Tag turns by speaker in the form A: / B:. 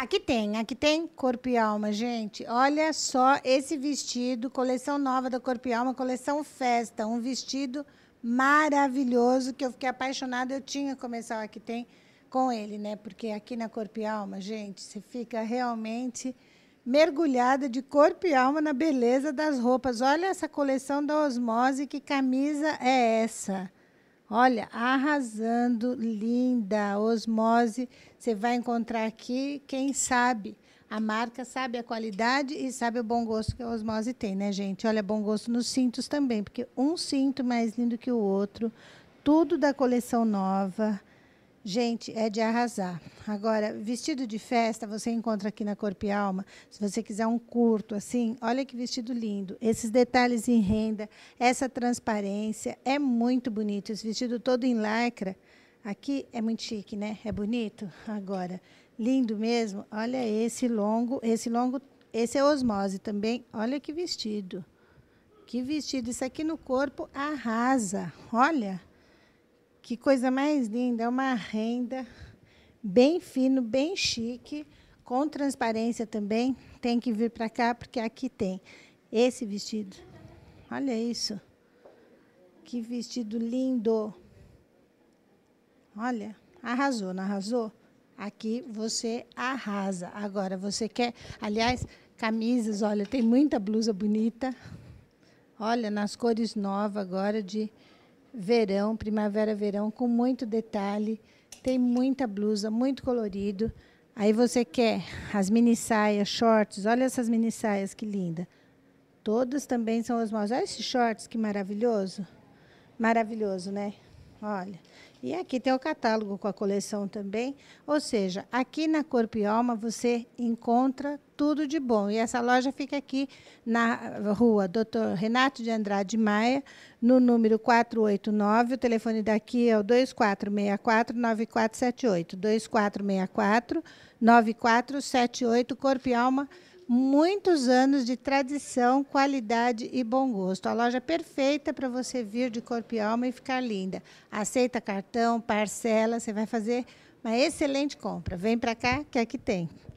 A: Aqui tem, aqui tem Corpo e Alma, gente. Olha só esse vestido, coleção nova da Corpo e Alma, coleção Festa, um vestido maravilhoso que eu fiquei apaixonada. Eu tinha que começar o aqui tem com ele, né? Porque aqui na Corpo e Alma, gente, você fica realmente mergulhada de corpo e alma na beleza das roupas. Olha essa coleção da Osmose, que camisa é essa? Olha, arrasando, linda, osmose. Você vai encontrar aqui, quem sabe, a marca sabe a qualidade e sabe o bom gosto que a osmose tem, né, gente? Olha, bom gosto nos cintos também, porque um cinto mais lindo que o outro, tudo da coleção nova. Gente, é de arrasar. Agora, vestido de festa, você encontra aqui na Corpo e Alma. Se você quiser um curto assim, olha que vestido lindo. Esses detalhes em renda, essa transparência, é muito bonito. Esse vestido todo em lacra, aqui é muito chique, né? É bonito. Agora, lindo mesmo. Olha esse longo, esse longo, esse é osmose também. Olha que vestido. Que vestido. Isso aqui no corpo arrasa. Olha. Que coisa mais linda! É uma renda bem fino, bem chique, com transparência também. Tem que vir para cá, porque aqui tem esse vestido. Olha isso. Que vestido lindo. Olha, arrasou, não arrasou? Aqui você arrasa. Agora, você quer. Aliás, camisas, olha, tem muita blusa bonita. Olha, nas cores novas agora de verão, primavera, verão, com muito detalhe. Tem muita blusa, muito colorido. Aí você quer as mini saias, shorts. Olha essas mini saias, que linda. Todas também são as mãos. Olha esses shorts, que maravilhoso. Maravilhoso, né? Olha. E aqui tem o catálogo com a coleção também. Ou seja, aqui na Corpo e Alma você encontra tudo de bom. E essa loja fica aqui na rua Dr. Renato de Andrade Maia, no número 489. O telefone daqui é o 2464-9478. 2464-9478, Corpo e Alma muitos anos de tradição, qualidade e bom gosto. A loja perfeita para você vir de corpo e alma e ficar linda. Aceita cartão, parcela, você vai fazer uma excelente compra. Vem para cá que aqui tem.